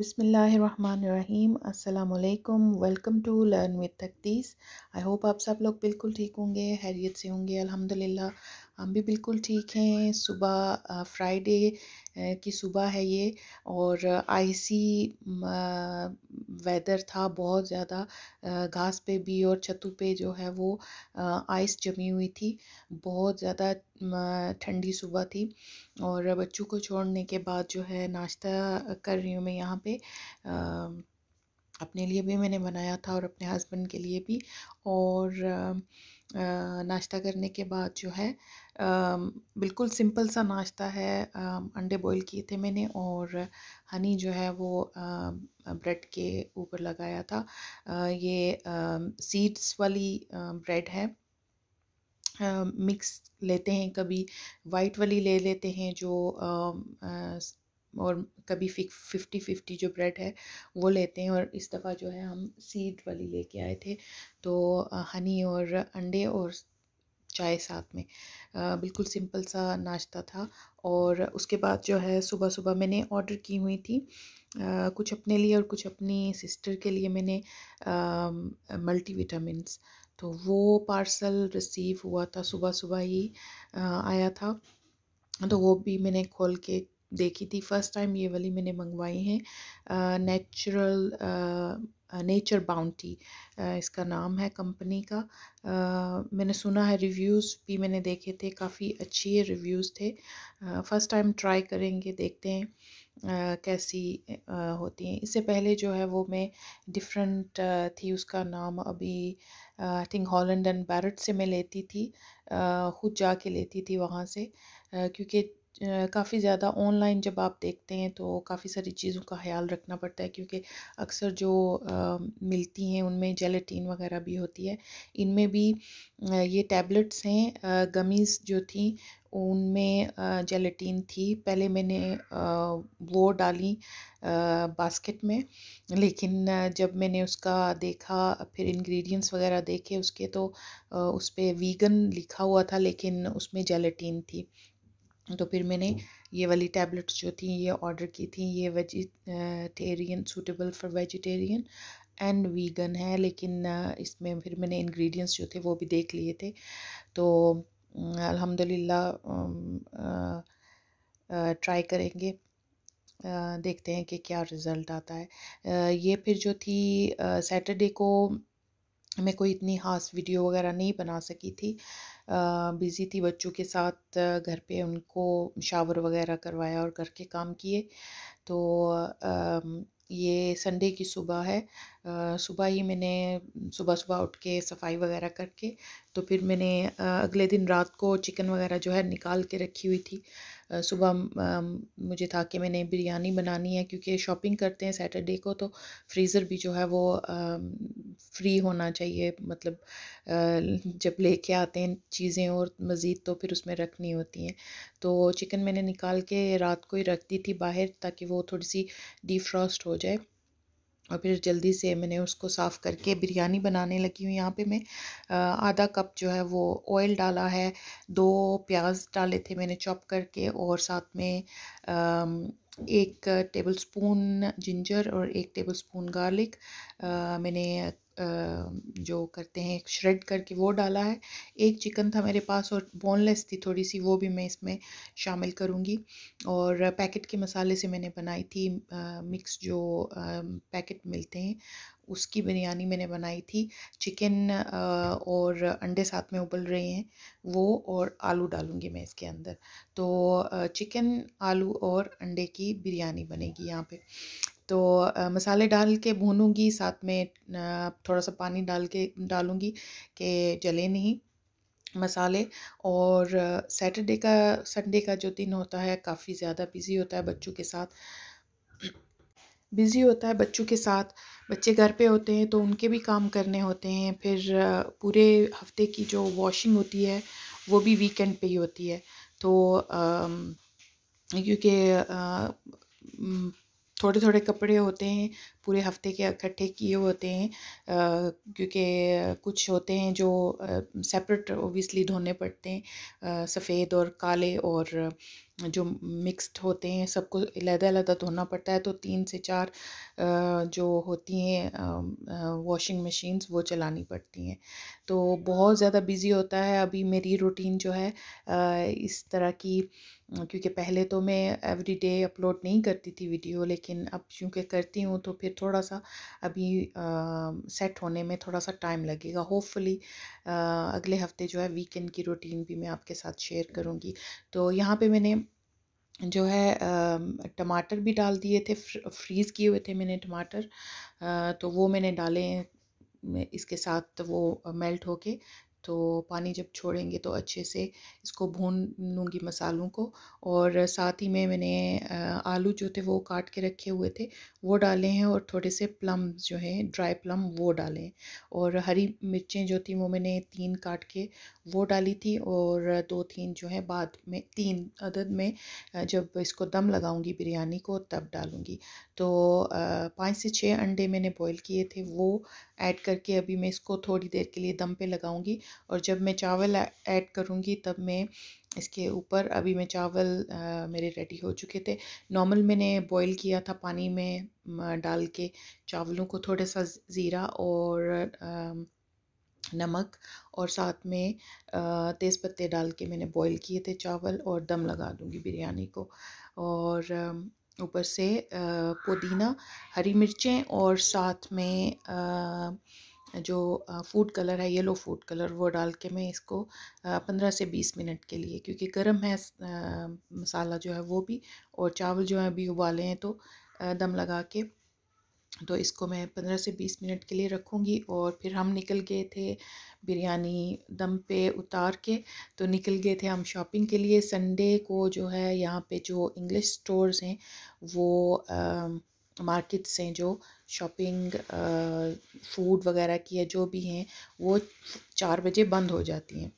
बिसमीम् अल्लाम welcome to learn with Taqdees I hope आप सब लोग बिल्कुल ठीक होंगे हैरियत से होंगे अल्हम्दुलिल्लाह हम भी बिल्कुल ठीक हैं सुबह फ्राइडे की सुबह है ये और आइसी वेदर था बहुत ज़्यादा घास पे भी और छतु पे जो है वो आइस जमी हुई थी बहुत ज़्यादा ठंडी सुबह थी और बच्चों को छोड़ने के बाद जो है नाश्ता कर रही हूँ मैं यहाँ पे अपने लिए भी मैंने बनाया था और अपने हस्बैंड के लिए भी और नाश्ता करने के बाद जो है बिल्कुल सिंपल सा नाश्ता है अंडे बॉईल किए थे मैंने और हनी जो है वो ब्रेड के ऊपर लगाया था ये सीड्स वाली ब्रेड है मिक्स लेते हैं कभी वाइट वाली ले लेते हैं जो और कभी फिफ्टी फिफ्टी जो ब्रेड है वो लेते हैं और इस दफ़ा जो है हम सीड वाली लेके आए थे तो हनी और अंडे और चाय साथ में आ, बिल्कुल सिंपल सा नाश्ता था और उसके बाद जो है सुबह सुबह मैंने ऑर्डर की हुई थी आ, कुछ अपने लिए और कुछ अपनी सिस्टर के लिए मैंने मल्टी तो वो पार्सल रिसीव हुआ था सुबह सुबह ही आ, आया था तो वो भी मैंने खोल के देखी थी फ़र्स्ट टाइम ये वाली मैंने मंगवाई है नेचुरल नेचर बाउंटी इसका नाम है कंपनी का आ, मैंने सुना है रिव्यूज़ भी मैंने देखे थे काफ़ी अच्छे रिव्यूज़ थे फ़र्स्ट टाइम ट्राई करेंगे देखते हैं आ, कैसी आ, होती हैं इससे पहले जो है वो मैं डिफरेंट थी उसका नाम अभी I think Holland and Barrett से मैं लेती थी खुद जा के लेती थी वहाँ से क्योंकि काफ़ी ज़्यादा ऑनलाइन जब आप देखते हैं तो काफ़ी सारी चीज़ों का ख्याल रखना पड़ता है क्योंकि अक्सर जो आ, मिलती हैं उनमें जेलेटीन वगैरह भी होती है इनमें भी ये टैबलेट्स हैं गमीज़ जो थी उनमें जेलेटीन थी पहले मैंने वो डाली बास्केट में लेकिन जब मैंने उसका देखा फिर इंग्रेडिएंट्स वगैरह देखे उसके तो उस पर वीगन लिखा हुआ था लेकिन उसमें जेलेटीन थी तो फिर मैंने ये वाली टैबलेट्स जो थी ये ऑर्डर की थी ये vegetarian suitable for vegetarian and vegan है लेकिन इसमें फिर मैंने इंग्रेडिएंट्स जो थे वो भी देख लिए थे तो अल्हम्दुलिल्लाह ट्राई करेंगे आ, देखते हैं कि क्या रिज़ल्ट आता है आ, ये फिर जो थी सैटरडे को मैं कोई इतनी खास वीडियो वगैरह नहीं बना सकी थी बिज़ी थी बच्चों के साथ घर पे उनको शावर वगैरह करवाया और घर के काम किए तो ये संडे की सुबह है सुबह ही मैंने सुबह सुबह उठ के सफाई वगैरह करके तो फिर मैंने अगले दिन रात को चिकन वगैरह जो है निकाल के रखी हुई थी सुबह मुझे था कि मैंने बिरयानी बनानी है क्योंकि शॉपिंग करते हैं सैटरडे को तो फ्रीज़र भी जो है वो फ्री होना चाहिए मतलब जब लेके आते हैं चीज़ें और मज़ीद तो फिर उसमें रखनी होती हैं तो चिकन मैंने निकाल के रात को ही रख दी थी बाहर ताकि वो थोड़ी सी डिफ्रॉस्ट हो जाए और फिर जल्दी से मैंने उसको साफ़ करके बिरयानी बनाने लगी हूँ यहाँ पे मैं आधा कप जो है वो ऑयल डाला है दो प्याज डाले थे मैंने चॉप करके और साथ में एक टेबल स्पून जिंजर और एक टेबल स्पून गार्लिक मैंने जो करते हैं श्रेड करके वो डाला है एक चिकन था मेरे पास और बोनलेस थी थोड़ी सी वो भी मैं इसमें शामिल करूँगी और पैकेट के मसाले से मैंने बनाई थी मिक्स जो पैकेट मिलते हैं उसकी बिरयानी मैंने बनाई थी चिकन और अंडे साथ में उबल रहे हैं वो और आलू डालूँगी मैं इसके अंदर तो चिकन आलू और अंडे की बिरयानी बनेगी यहाँ पे तो मसाले डाल के भूनूंगी साथ में थोड़ा सा पानी डाल के डालूंगी कि जले नहीं मसाले और सैटरडे का संडे का जो दिन होता है काफ़ी ज़्यादा बिज़ी होता है बच्चों के साथ बिज़ी होता है बच्चों के साथ बच्चे घर पे होते हैं तो उनके भी काम करने होते हैं फिर पूरे हफ्ते की जो वॉशिंग होती है वो भी वीकेंड पे ही होती है तो क्योंकि थोड़े थोड़े कपड़े होते हैं पूरे हफ्ते के इकट्ठे किए होते हैं क्योंकि कुछ होते हैं जो सेपरेट ओबियसली धोने पड़ते हैं सफ़ेद और काले और जो मिक्स्ड होते हैं सबको अलहदा अलहदा धोना पड़ता है तो तीन से चार जो होती हैं वॉशिंग मशीन्स वो चलानी पड़ती हैं तो बहुत ज़्यादा बिज़ी होता है अभी मेरी रूटीन जो है इस तरह की क्योंकि पहले तो मैं एवरीडे अपलोड नहीं करती थी वीडियो लेकिन अब चूँकि करती हूँ तो फिर मुझे थोड़ा सा अभी सेट होने में थोड़ा सा टाइम लगेगा होपफुली अगले हफ्ते जो है वीकेंड की रूटीन भी मैं आपके साथ शेयर करूँगी तो यहाँ पे मैंने जो है टमाटर भी डाल दिए थे फ्रीज़ किए हुए थे मैंने टमाटर तो वो मैंने डाले इसके साथ वो मेल्ट होके तो पानी जब छोड़ेंगे तो अच्छे से इसको भून लूँगी मसालों को और साथ ही में मैंने आलू जो थे वो काट के रखे हुए थे वो डालें हैं और थोड़े से प्लम जो हैं ड्राई प्लम वो डालें और हरी मिर्चें जो थी वो मैंने तीन काट के वो डाली थी और दो तीन जो है बाद में तीन अदद में जब इसको दम लगाऊंगी बिरयानी को तब डालूंगी तो पाँच से छः अंडे मैंने बॉईल किए थे वो ऐड करके अभी मैं इसको थोड़ी देर के लिए दम पे लगाऊंगी और जब मैं चावल ऐड करूँगी तब मैं इसके ऊपर अभी मैं चावल आ, मेरे रेडी हो चुके थे नॉर्मल मैंने बॉईल किया था पानी में डाल के चावलों को थोड़ा सा ज़ीरा और आ, नमक और साथ में तेज़ पत्ते डाल के मैंने बॉईल किए थे चावल और दम लगा दूँगी बिरयानी को और ऊपर से पुदीना हरी मिर्चें और साथ में आ, जो फूड कलर है येलो फूड कलर वो डाल के मैं इसको पंद्रह से बीस मिनट के लिए क्योंकि गर्म है मसाला जो है वो भी और चावल जो है अभी उबाले हैं तो दम लगा के तो इसको मैं पंद्रह से बीस मिनट के लिए रखूँगी और फिर हम निकल गए थे बिरयानी दम पे उतार के तो निकल गए थे हम शॉपिंग के लिए संडे को जो है यहाँ पे जो इंग्लिश स्टोर्स हैं वो आ, मार्केट से जो शॉपिंग फ़ूड वगैरह की है जो भी हैं वो चार बजे बंद हो जाती हैं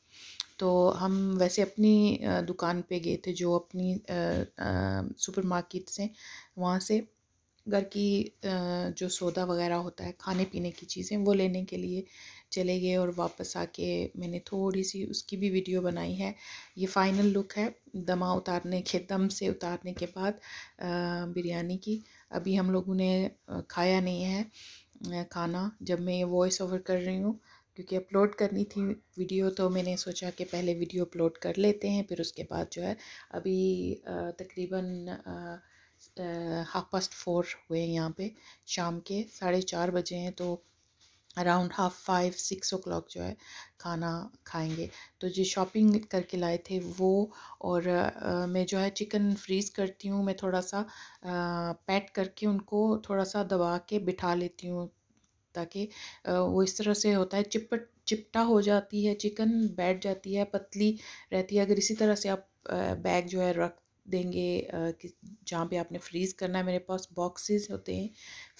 तो हम वैसे अपनी दुकान पे गए थे जो अपनी सुपरमार्केट से वहाँ से घर की जो सोदा वगैरह होता है खाने पीने की चीज़ें वो लेने के लिए चले गए और वापस आके मैंने थोड़ी सी उसकी भी वीडियो बनाई है ये फ़ाइनल लुक है दमा उतारने के दम से उतारने के बाद बिरयानी की अभी हम लोगों ने खाया नहीं है खाना जब मैं ये वॉइस ओवर कर रही हूँ क्योंकि अपलोड करनी थी वीडियो तो मैंने सोचा कि पहले वीडियो अपलोड कर लेते हैं फिर उसके बाद जो है अभी तकरीबन हाफ पास्ट फोर हुए यहाँ पे शाम के साढ़े चार बजे हैं तो around half five six o'clock जो है खाना खाएंगे तो जो शॉपिंग करके लाए थे वो और आ, मैं जो है चिकन फ्रीज़ करती हूँ मैं थोड़ा सा आ, पैट करके उनको थोड़ा सा दबा के बिठा लेती हूँ ताकि वो इस तरह से होता है चिपट चिपटा हो जाती है चिकन बैठ जाती है पतली रहती है अगर इसी तरह से आप बैग जो है रख देंगे जहाँ पे आपने फ्रीज़ करना है मेरे पास बॉक्सेस होते हैं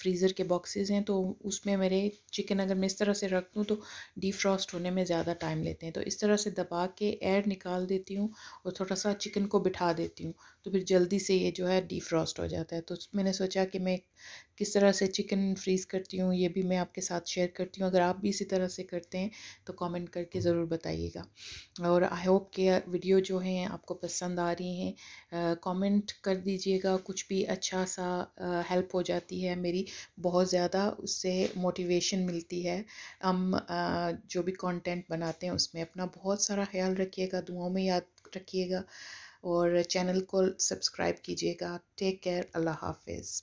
फ्रीज़र के बॉक्सेस हैं तो उसमें मेरे चिकन अगर मैं इस तरह से रख दूँ तो डिफ्रॉस्ट होने में ज़्यादा टाइम लेते हैं तो इस तरह से दबा के एयर निकाल देती हूँ और थोड़ा सा चिकन को बिठा देती हूँ तो फिर जल्दी से ये जो है डिफ्रॉस्ट हो जाता है तो मैंने सोचा कि मैं किस तरह से चिकन फ्रीज़ करती हूँ ये भी मैं आपके साथ शेयर करती हूँ अगर आप भी इसी तरह से करते हैं तो कमेंट करके ज़रूर बताइएगा और आई होप कि वीडियो जो हैं आपको पसंद आ रही हैं कमेंट कर दीजिएगा कुछ भी अच्छा सा हेल्प हो जाती है मेरी बहुत ज़्यादा उससे मोटिवेशन मिलती है हम जो भी कॉन्टेंट बनाते हैं उसमें अपना बहुत सारा ख्याल रखिएगा दुआओं में याद रखिएगा और चैनल को सब्सक्राइब कीजिएगा टेक केयर अल्लाह हाफिज़